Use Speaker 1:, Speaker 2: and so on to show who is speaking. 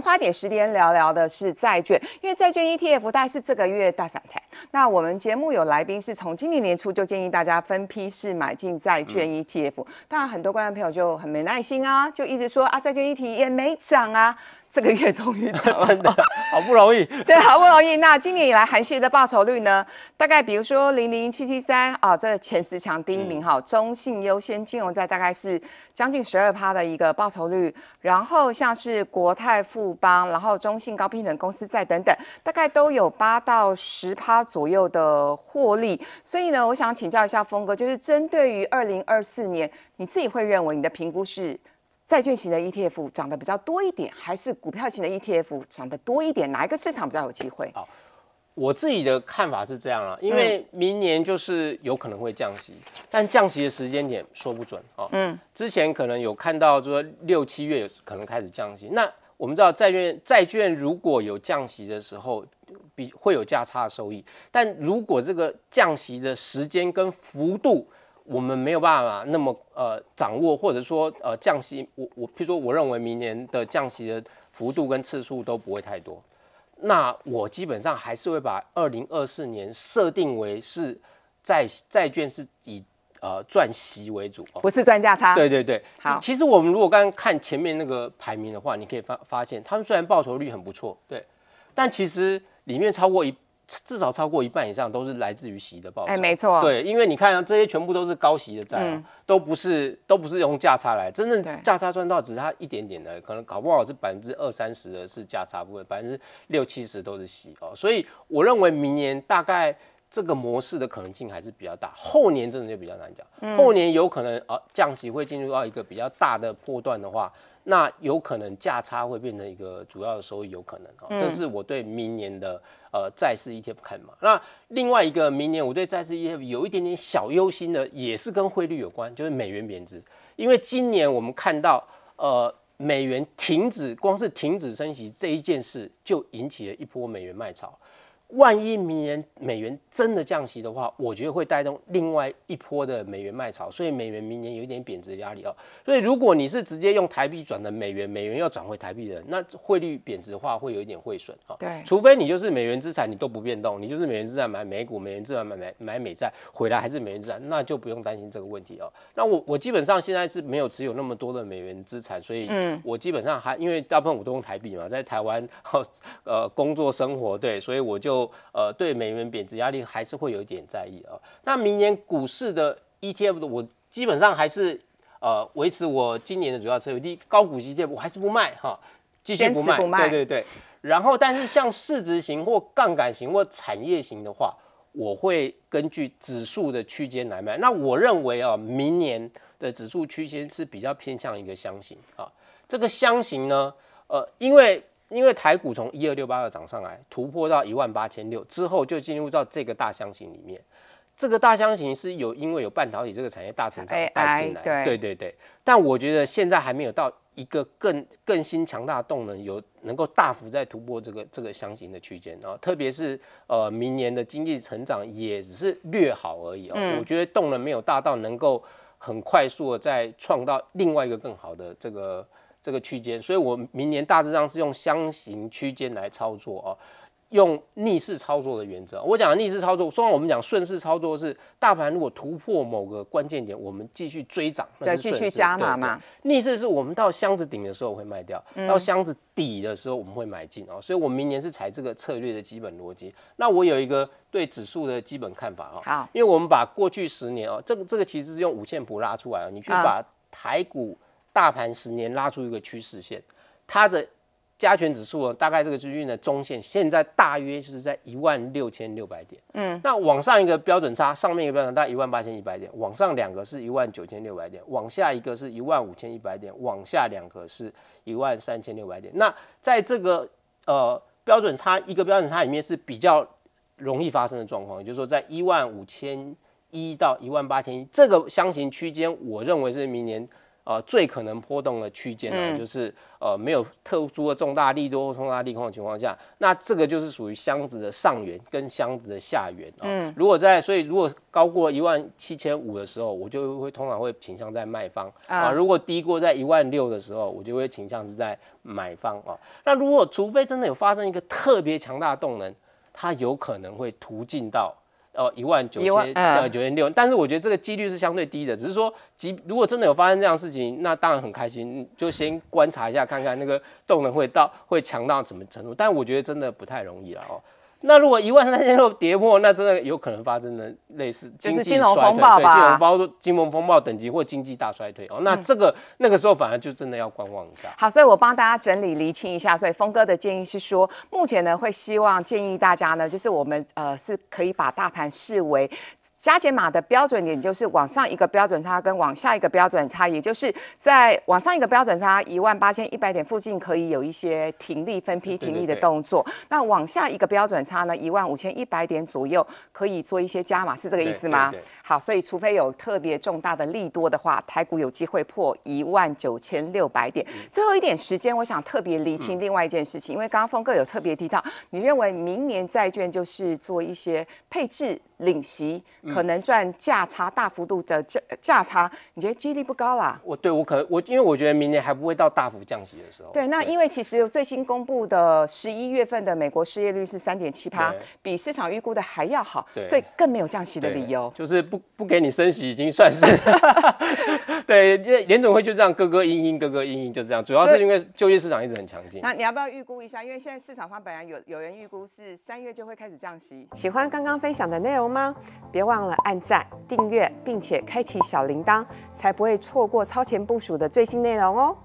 Speaker 1: 花点时间聊聊的是债券，因为债券 ETF 大概是这个月大反弹。那我们节目有来宾是从今年年初就建议大家分批式买进债券 ETF，当然很多观众朋友就很没耐心啊，就一直说啊债券 ETF 也没涨啊，这个月终于 真的好不容易，对，好不容易。那今年以来韩系的报酬率呢？大概比如说零零七七三啊，这前十强第一名哈，中信优先金融债大概是将近十二趴的一个报酬率，然后像是国泰富邦，然后中信高滨等公司债等等，大概都有八到十趴。左右的获利，所以呢，我想请教一下峰哥，就是针对于二零二四年，你自己会认为你的评估是债券型的 ETF 涨得比较多一点，还是股票型的 ETF 涨得多一点？哪一个市场比较有机会？好，我自己的看法是
Speaker 2: 这样啊，因为明年就是有可能会降息，但降息的时间点说不准啊。嗯，之前可能有看到说六七月有可能开始降息，那我们知道债券债券如果有降息的时候。比会有价差的收益，但如果这个降息的时间跟幅度，我们没有办法那么呃掌握，或者说呃降息，我我譬如说我认为明年的降息的幅度跟次数都不会太多，那我基本上还是会把二零二四年设定为是债债券是以呃赚息为主，不是赚价差。对对对，好。其实我们如果刚刚看前面那个排名的话，你可以发发现他们虽然报酬率很不错，对，但其实。里面超过一，至少超过一半以上都是来自于息的报销。哎，
Speaker 1: 没错，对，
Speaker 2: 因为你看啊、这些全部都是高息的债，都不是都不是用价差来，真正价差赚到只是它一点点的，可能搞不好是百分之二三十的是价差部分，百分之六七十都是息哦。所以我认为明年大概。这个模式的可能性还是比较大，后年真的就比较难讲。后年有可能啊，降息会进入到一个比较大的波段的话，那有可能价差会变成一个主要的收益，有可能啊，这是我对明年的呃债市 ETF 看法。那另外一个，明年我对债市 ETF 有一点点小忧心的，也是跟汇率有关，就是美元贬值。因为今年我们看到呃美元停止，光是停止升息这一件事，就引起了一波美元卖潮。万一明年美元真的降息的话，我觉得会带动另外一波的美元卖潮，所以美元明年有一点贬值压力哦。所以如果你是直接用台币转的美元，美元要转回台币的，那汇率贬值的话会有一点汇损哈。对，除非你就是美元资产，你都不变动，你就是美元资产买美股，美元资产买买买美债，回来还是美元资产，那就不用担心这个问题哦。那我我基本上现在是没有持有那么多的美元资产，所以我基本上还因为大部分我都用台币嘛，在台湾 呃工作生活对，所以我就。呃，对美元贬值压力还是会有一点在意啊。那明年股市的 ETF，我基本上还是呃维持我今年的主要持有，高股息 ETF 我还是不卖哈，继续不卖，对对对。然后，但是像市值型或杠杆型或产业型的话，我会根据指数的区间来卖。那我认为啊，明年的指数区间是比较偏向一个箱型啊。这个箱型呢，呃，因为。因为台股从一二六八二涨上来，突破到一万八千六之后，就进入到这个大箱型里面。这个大箱型是有因为有半导体这个产业大成长带进来。对对对。但我觉得现在还没有到一个更更新强大动能，有能够大幅在突破这个这个箱型的区间啊。特别是呃明年的经济成长也只是略好而已啊。我觉得动能没有大到能够很快速的在创造另外一个更好的这个。这个区间，所以我明年大致上是用箱型区间来操作啊，用逆势操作的原则。我讲逆势操作，虽然我们讲顺势操作是大盘如果突破某个关键点，我们继续追涨，对，继续加码嘛。逆势是我们到箱子顶的时候会卖掉，到箱子底的时候我们会买进啊。所以，我明年是采这个策略的基本逻辑。那我有一个对指数的基本看法啊，好，因为我们把过去十年啊，这个这个其实是用五线谱拉出来啊，你去把台股。大盘十年拉出一个趋势线，它的加权指数大概这个区域的中线现在大约就是在一万六千六百点。嗯，那往上一个标准差，上面一个标准差一万八千一百点，往上两个是一万九千六百点，往下一个是一万五千一百点，往下两个是一万三千六百点。那在这个呃标准差一个标准差里面是比较容易发生的状况，也就是说在一万五千一到一万八千一这个箱型区间，我认为是明年。呃，最可能波动的区间呢，就是呃没有特殊的重大利多或重大利空的情况下，那这个就是属于箱子的上缘跟箱子的下缘啊。如果在，所以如果高过一万七千五的时候，我就会通常会倾向在卖方啊；如果低过在一万六的时候，我就会倾向是在买方啊。那如果除非真的有发生一个特别强大的动能，它有可能会途径到。哦，一万九千，呃，九千六，但是我觉得这个几率是相对低的，只是说，即如果真的有发生这样事情，那当然很开心，就先观察一下，看看那个动能会到会强到什么程度，但我觉得真的不太容易了哦。那如果一万三千六跌破，那真的有可能发生的类似就是金融风暴吧，金融包括金融风暴等级或经济大衰退哦。那这个那个时候反而就真的要观望一下。
Speaker 1: 好，所以我帮大家整理厘清一下。所以峰哥的建议是说，目前呢会希望建议大家呢，就是我们呃是可以把大盘视为。加减码的标准点就是往上一个标准差跟往下一个标准差，也就是在往上一个标准差一万八千一百点附近可以有一些停利分批停利的动作。那往下一个标准差呢，一万五千一百点左右可以做一些加码，是这个意思吗？好，所以除非有特别重大的利多的话，台股有机会破一万九千六百点。最后一点时间，我想特别厘清另外一件事情，因为刚刚峰哥有特别提到，你认为明年债券就是做一些配置？领息可能赚价差大幅度的价价差，你觉得几率不高啦？我对我可能我因为我觉得明年还不会到大幅降息的时候。对，那因为其实最新公布的十一月份的美国失业率是三点七八，比市场预估的还要好，所以更没有降息的
Speaker 2: 理由。就是不不给你升息，已经算是 对联联总会就这样咯咯嘤嘤咯咯嘤嘤就这样。主要是因为就业市场一直很强劲。那你
Speaker 1: 要不要预估一下？因为现在市场上本来有有人预估是三月就会开始降息。喜欢刚刚分享的内容。吗？别忘了按赞、订阅，并且开启小铃铛，才不会错过超前部署的最新内容哦。